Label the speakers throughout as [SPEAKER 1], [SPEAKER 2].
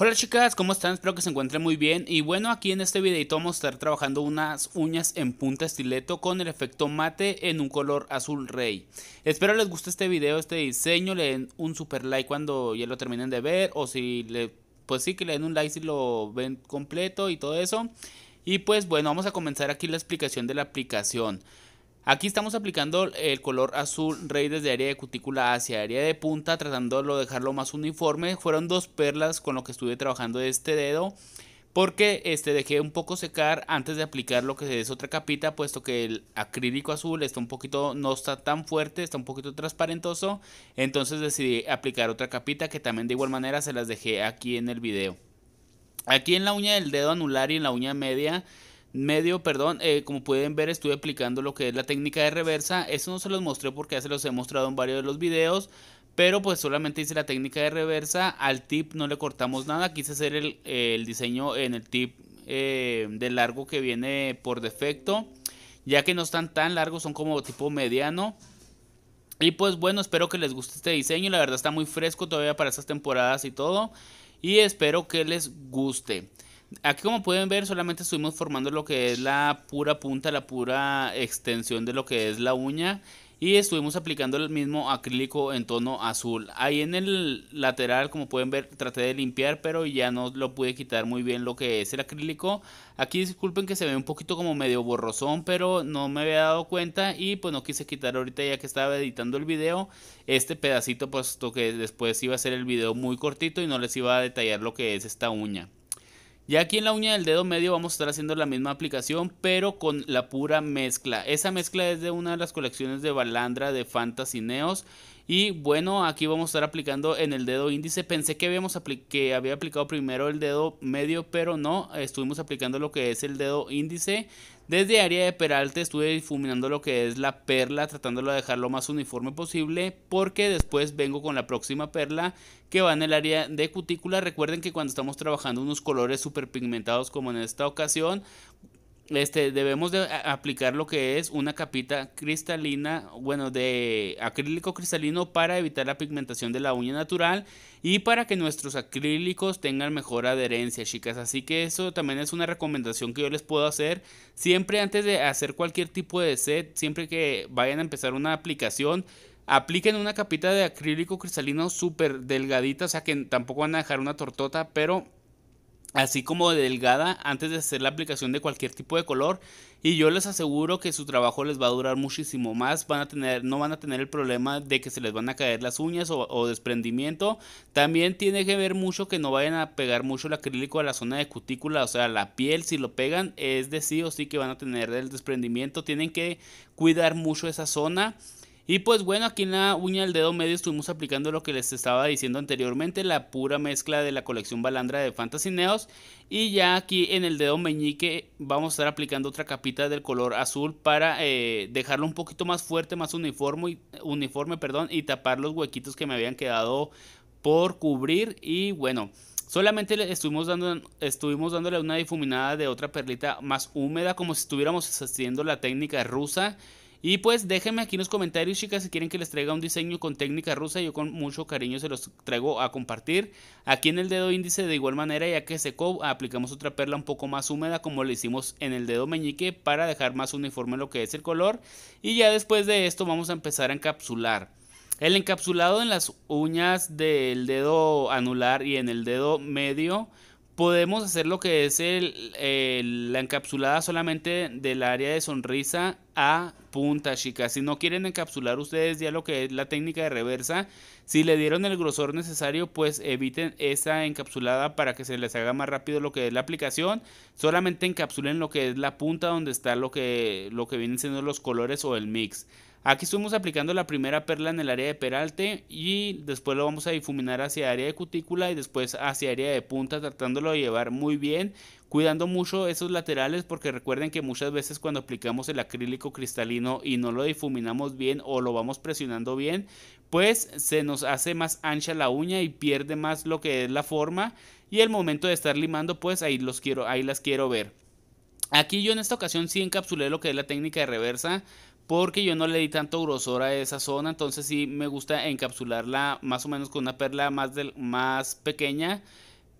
[SPEAKER 1] Hola chicas, ¿cómo están? Espero que se encuentren muy bien y bueno aquí en este videito vamos a estar trabajando unas uñas en punta estileto con el efecto mate en un color azul rey. Espero les guste este video, este diseño, le den un super like cuando ya lo terminen de ver o si le, pues sí que le den un like si lo ven completo y todo eso. Y pues bueno, vamos a comenzar aquí la explicación de la aplicación. Aquí estamos aplicando el color azul rey desde área de cutícula hacia área de punta, tratando de dejarlo más uniforme. Fueron dos perlas con lo que estuve trabajando este dedo, porque este dejé un poco secar antes de aplicar lo que es otra capita, puesto que el acrílico azul está un poquito, no está tan fuerte, está un poquito transparentoso. Entonces decidí aplicar otra capita que también de igual manera se las dejé aquí en el video. Aquí en la uña del dedo anular y en la uña media medio, perdón, eh, como pueden ver estuve aplicando lo que es la técnica de reversa, eso no se los mostré porque ya se los he mostrado en varios de los videos, pero pues solamente hice la técnica de reversa, al tip no le cortamos nada, quise hacer el, diseño en el tip eh, de largo que viene por defecto, ya que no están tan largos, son como tipo mediano. Y pues bueno, espero que les guste este diseño, la verdad está muy fresco todavía para estas temporadas y todo, y espero que les guste. Aquí como pueden ver solamente estuvimos formando lo que es la pura punta, la pura extensión de lo que es la uña y estuvimos aplicando el mismo acrílico en tono azul. Ahí en el lateral como pueden ver traté de limpiar pero ya no lo pude quitar muy bien lo que es el acrílico. Aquí disculpen que se ve un poquito como medio borrosón pero no me había dado cuenta y pues no quise quitar ahorita ya que estaba editando el video este pedacito puesto que después iba a ser el video muy cortito y no les iba a detallar lo que es esta uña. Ya aquí en la uña del dedo medio vamos a estar haciendo la misma aplicación, pero con la pura mezcla. Esa mezcla es de una de las colecciones de Balandra de Fantasy Neos. Y bueno, aquí vamos a estar aplicando en el dedo índice. Pensé que, habíamos había aplicado primero el dedo medio, pero no. Estuvimos aplicando lo que es el dedo índice. Desde área de peralte estuve difuminando lo que es la perla, tratándolo de dejar lo más uniforme posible, porque después vengo con la próxima perla que va en el área de cutícula. Recuerden que cuando estamos trabajando unos colores súper pigmentados como en esta ocasión, este, debemos de aplicar lo que es una capita cristalina, bueno, de acrílico cristalino para evitar la pigmentación de la uña natural y para que nuestros acrílicos tengan mejor adherencia, chicas. Así que eso también es una recomendación que yo les puedo hacer. Siempre antes de hacer cualquier tipo de set, siempre que vayan a empezar una aplicación, apliquen una capita de acrílico cristalino súper delgadita, o sea que tampoco van a dejar una tortota, pero así como de delgada antes de hacer la aplicación de cualquier tipo de color y yo les aseguro que su trabajo les va a durar muchísimo más van a tener no van a tener el problema de que se les van a caer las uñas o, o desprendimiento también tiene que ver mucho que no vayan a pegar mucho el acrílico a la zona de cutícula o sea la piel si lo pegan es de sí o sí que van a tener el desprendimiento tienen que cuidar mucho esa zona y pues bueno, aquí en la uña del dedo medio estuvimos aplicando lo que les estaba diciendo anteriormente, la pura mezcla de la colección balandra de Fantasy Neos. Y ya aquí en el dedo meñique vamos a estar aplicando otra capita del color azul para eh, dejarlo un poquito más fuerte, más uniforme, uniforme perdón, y tapar los huequitos que me habían quedado por cubrir. Y bueno, Solamente estuvimos, dando, estuvimos dándole una difuminada de otra perlita más húmeda, como si estuviéramos haciendo la técnica rusa. Y pues déjenme aquí en los comentarios, chicas, si quieren que les traiga un diseño con técnica rusa, yo con mucho cariño se los traigo a compartir. Aquí en el dedo índice de igual manera, ya que secó, aplicamos otra perla un poco más húmeda como lo hicimos en el dedo meñique para dejar más uniforme lo que es el color. Y ya después de esto vamos a empezar a encapsular. El encapsulado en las uñas del dedo anular y en el dedo medio podemos hacer lo que es el, el, la encapsulada solamente del área de sonrisa a punta, chicas. Si no quieren encapsular ustedes ya lo que es la técnica de reversa, si le dieron el grosor necesario, pues eviten esa encapsulada para que se les haga más rápido lo que es la aplicación. Solamente encapsulen lo que es la punta donde está lo que, lo que vienen siendo los colores o el mix. Aquí estuvimos aplicando la primera perla en el área de peralte y después lo vamos a difuminar hacia área de cutícula y después hacia área de punta tratándolo de llevar muy bien cuidando mucho esos laterales porque recuerden que muchas veces cuando aplicamos el acrílico cristalino y no lo difuminamos bien o lo vamos presionando bien, pues se nos hace más ancha la uña y pierde más lo que es la forma y el momento de estar limando pues ahí, los quiero, ahí las quiero ver. Aquí yo en esta ocasión sí encapsulé lo que es la técnica de reversa porque yo no le di tanto grosor a esa zona, entonces sí me gusta encapsularla más o menos con una perla más, del, más pequeña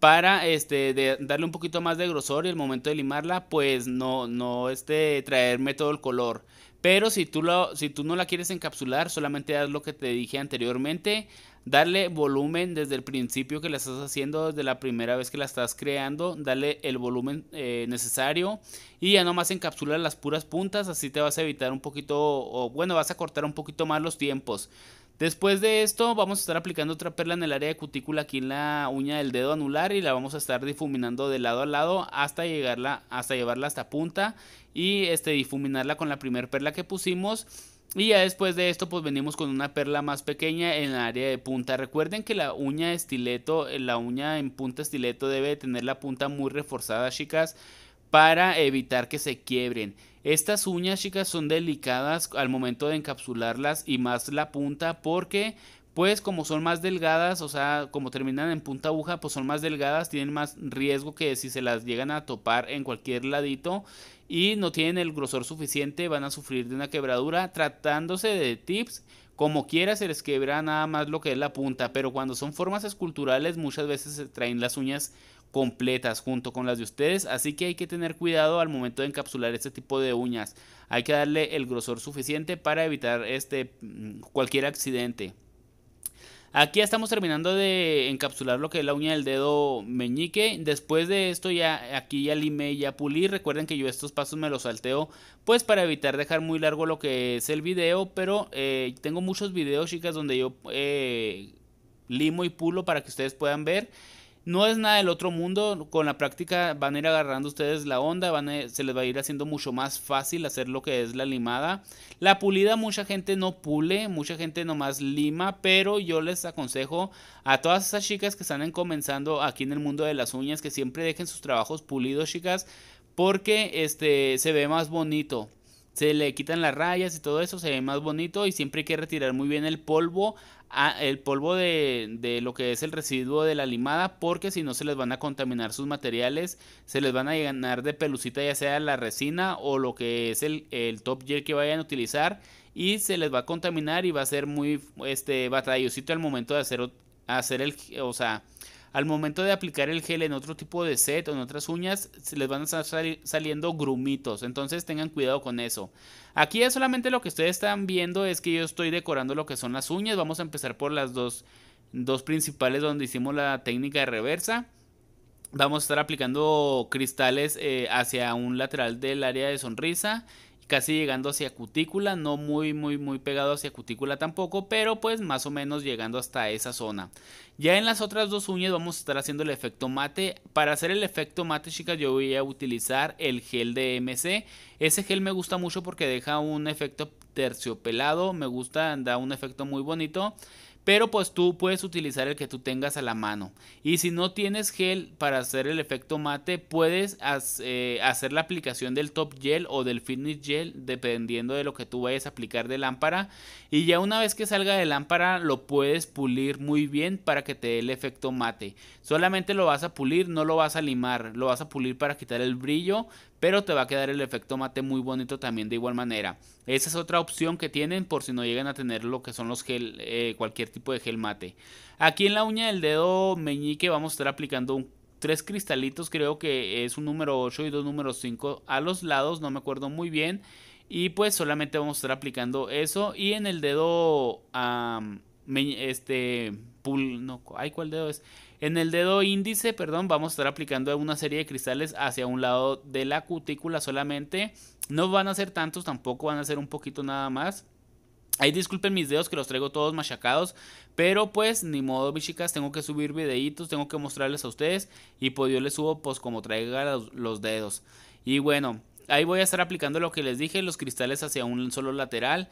[SPEAKER 1] para este, darle un poquito más de grosor y el momento de limarla, pues no, no este, traerme todo el color. Pero si tú, lo, si tú no la quieres encapsular, solamente haz lo que te dije anteriormente, darle volumen desde el principio que la estás haciendo, desde la primera vez que la estás creando, darle el volumen eh, necesario y ya nomás encapsular las puras puntas, así te vas a evitar un poquito, o bueno, vas a cortar un poquito más los tiempos. Después de esto vamos a estar aplicando otra perla en el área de cutícula aquí en la uña del dedo anular y la vamos a estar difuminando de lado a lado hasta llegarla hasta llevarla hasta punta y este difuminarla con la primera perla que pusimos. Y ya después de esto pues venimos con una perla más pequeña en el área de punta. Recuerden que la uña estileto, eh, la uña en punta estileto debe tener la punta muy reforzada chicas para evitar que se quiebren. Estas uñas, chicas, son delicadas al momento de encapsularlas y más la punta porque pues como son más delgadas, o sea, como terminan en punta aguja, pues son más delgadas, tienen más riesgo que si se las llegan a topar en cualquier ladito y no tienen el grosor suficiente, van a sufrir de una quebradura. Tratándose de tips, como quiera se les quebra nada más lo que es la punta, pero cuando son formas esculturales muchas veces se traen las uñas completas junto con las de ustedes, así que hay que tener cuidado al momento de encapsular este tipo de uñas. Hay que darle el grosor suficiente para evitar este mm, cualquier accidente. Aquí estamos terminando de encapsular lo que es la uña del dedo meñique. Después de esto ya aquí ya limé y ya pulí. Recuerden que yo estos pasos me los salteo pues para evitar dejar muy largo lo que es el video. Pero eh, tengo muchos videos chicas donde yo eh, limo y pulo para que ustedes puedan ver. No es nada del otro mundo, con la práctica van a ir agarrando ustedes la onda, van se les va a ir haciendo mucho más fácil hacer lo que es la limada. La pulida mucha gente no pule, mucha gente nomás lima, pero yo les aconsejo a todas esas chicas que están comenzando aquí en el mundo de las uñas que siempre dejen sus trabajos pulidos, chicas, porque este se ve más bonito se le quitan las rayas y todo eso, se ve más bonito y siempre hay que retirar muy bien el polvo, ah, el polvo de, de, lo que es el residuo de la limada, porque si no se les van a contaminar sus materiales, se les van a llenar de pelucita ya sea la resina o lo que es el, top gel que vayan a utilizar y se les va a contaminar y va a ser muy este batallosito al momento de hacer, hacer el, o sea, al momento de aplicar el gel en otro tipo de set o en otras uñas, se les van a estar saliendo grumitos. Entonces tengan cuidado con eso. Aquí es solamente lo que ustedes están viendo es que yo estoy decorando lo que son las uñas. Vamos a empezar por las dos, dos principales donde hicimos la técnica de reversa. Vamos a estar aplicando cristales eh, hacia un lateral del área de sonrisa casi llegando hacia cutícula, no muy muy muy pegado hacia cutícula tampoco, pero pues más o menos llegando hasta esa zona. Ya en las otras dos uñas vamos a estar haciendo el efecto mate. Para hacer el efecto mate, chicas, yo voy a utilizar el gel de MC. Ese gel me gusta mucho porque deja un efecto terciopelado, me gusta, da un efecto muy bonito. Pero pues tú puedes utilizar el que tú tengas a la mano. Y si no tienes gel para hacer el efecto mate, puedes eh, hacer la aplicación del top gel o del finish gel, dependiendo de lo que tú vayas a aplicar de lámpara. Y ya una vez que salga de lámpara, lo puedes pulir muy bien para que te dé el efecto mate. Solamente lo vas a pulir, no lo vas a limar, lo vas a pulir para quitar el brillo pero te va a quedar el efecto mate muy bonito también de igual manera. Esa es otra opción que tienen por si no llegan a tener lo que son los gel, eh, cualquier tipo de gel mate. Aquí en la uña del dedo meñique vamos a estar aplicando tres cristalitos, creo que es un número 8 y dos números 5 a los lados, no me acuerdo muy bien. Y pues solamente vamos a estar aplicando eso. Y en el dedo... este... Pul, no, hay ¿cuál dedo es? En el dedo índice, perdón, vamos a estar aplicando una serie de cristales hacia un lado de la cutícula solamente. No van a ser tantos, tampoco van a ser un poquito nada más. Ahí disculpen mis dedos que los traigo todos machacados, pero pues ni modo mis chicas, tengo que subir videitos, tengo que mostrarles a ustedes y pues yo les subo pues como traiga los dedos. Y bueno, ahí voy a estar aplicando lo que les dije, los cristales hacia un solo lateral.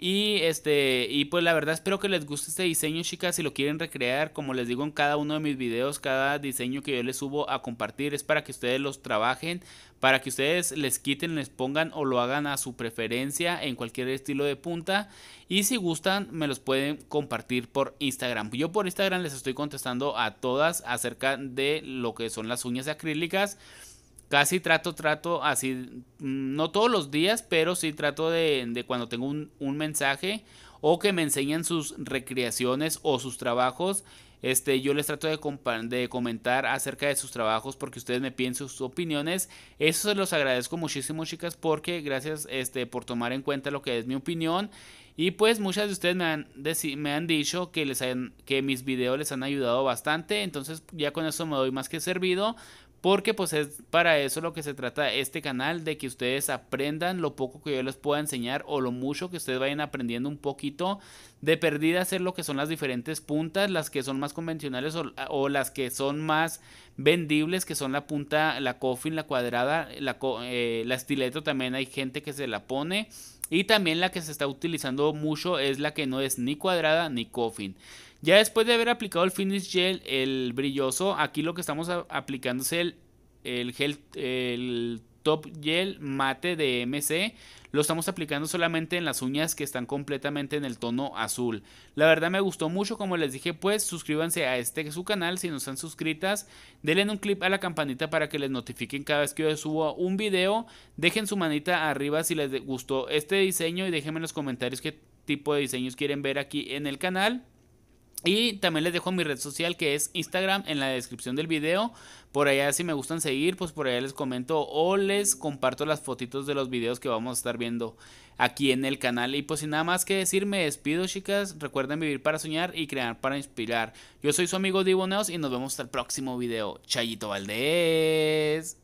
[SPEAKER 1] Y este, y pues la verdad espero que les guste este diseño, chicas, si lo quieren recrear, como les digo en cada uno de mis videos, cada diseño que yo les subo a compartir es para que ustedes los trabajen, para que ustedes les quiten, les pongan o lo hagan a su preferencia en cualquier estilo de punta. Y si gustan, me los pueden compartir por Instagram. Yo por Instagram les estoy contestando a todas acerca de lo que son las uñas acrílicas casi trato, trato así, mm, no todos los días, pero sí trato de, cuando tengo un, mensaje o que me enseñen sus recreaciones o sus trabajos. Este, yo les trato de, de comentar acerca de sus trabajos porque ustedes me piden sus opiniones. Eso se los agradezco muchísimo, chicas, porque gracias este, por tomar en cuenta lo que es mi opinión. Y pues muchas de ustedes me han, me han dicho que, les que mis videos les han ayudado bastante. Entonces ya con eso me doy más que servido porque pues es para eso lo que se trata este canal, de que ustedes aprendan lo poco que yo les pueda enseñar o lo mucho que ustedes vayan aprendiendo un poquito de perdida hacer lo que son las diferentes puntas, las que son más convencionales o, las que son más vendibles, que son la punta, la coffin, la cuadrada, la, eh, la estileto también hay gente que se la pone. Y también la que se está utilizando mucho es la que no es ni cuadrada ni coffin. Ya después de haber aplicado el finish gel, el brilloso, aquí lo que estamos aplicando es el, gel, el top gel mate de MC. Lo estamos aplicando solamente en las uñas que están completamente en el tono azul. La verdad me gustó mucho, como les dije, pues suscríbanse a este su canal si no están suscritas. Denle un clip a la campanita para que les notifiquen cada vez que yo subo un video. Dejen su manita arriba si les gustó este diseño y déjenme en los comentarios qué tipo de diseños quieren ver aquí en el canal. Y también les dejo mi red social que es Instagram en la descripción del video. Por allá si me gustan seguir, pues por allá les comento o les comparto las fotitos de los videos que vamos a estar viendo aquí en el canal. Y pues sin nada más que decir, me despido chicas. Recuerden vivir para soñar y crear para inspirar. Yo soy su amigo Divo y nos vemos hasta el próximo video. Chayito Valdés.